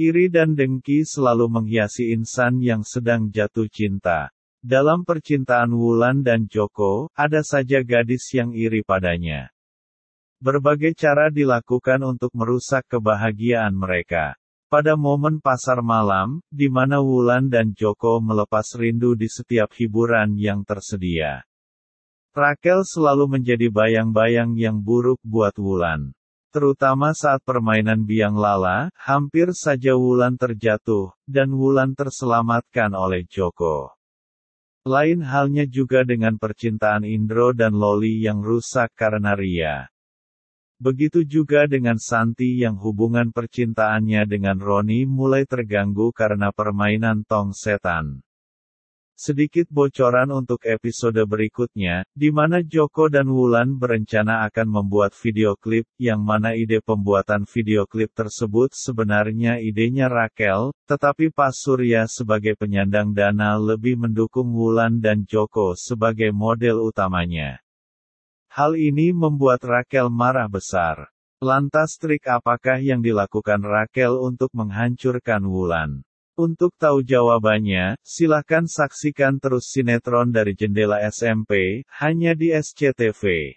Iri dan dengki selalu menghiasi insan yang sedang jatuh cinta. Dalam percintaan Wulan dan Joko, ada saja gadis yang iri padanya. Berbagai cara dilakukan untuk merusak kebahagiaan mereka. Pada momen pasar malam, di mana Wulan dan Joko melepas rindu di setiap hiburan yang tersedia. Rakel selalu menjadi bayang-bayang yang buruk buat Wulan. Terutama saat permainan biang lala, hampir saja Wulan terjatuh, dan Wulan terselamatkan oleh Joko. Lain halnya juga dengan percintaan Indro dan Loli yang rusak karena Ria. Begitu juga dengan Santi yang hubungan percintaannya dengan Roni mulai terganggu karena permainan tong setan. Sedikit bocoran untuk episode berikutnya, di mana Joko dan Wulan berencana akan membuat video klip, yang mana ide pembuatan video klip tersebut sebenarnya idenya Rakel, tetapi Pak Surya sebagai penyandang dana lebih mendukung Wulan dan Joko sebagai model utamanya. Hal ini membuat Raquel marah besar. Lantas trik apakah yang dilakukan Raquel untuk menghancurkan Wulan? Untuk tahu jawabannya, silakan saksikan terus sinetron dari jendela SMP, hanya di SCTV.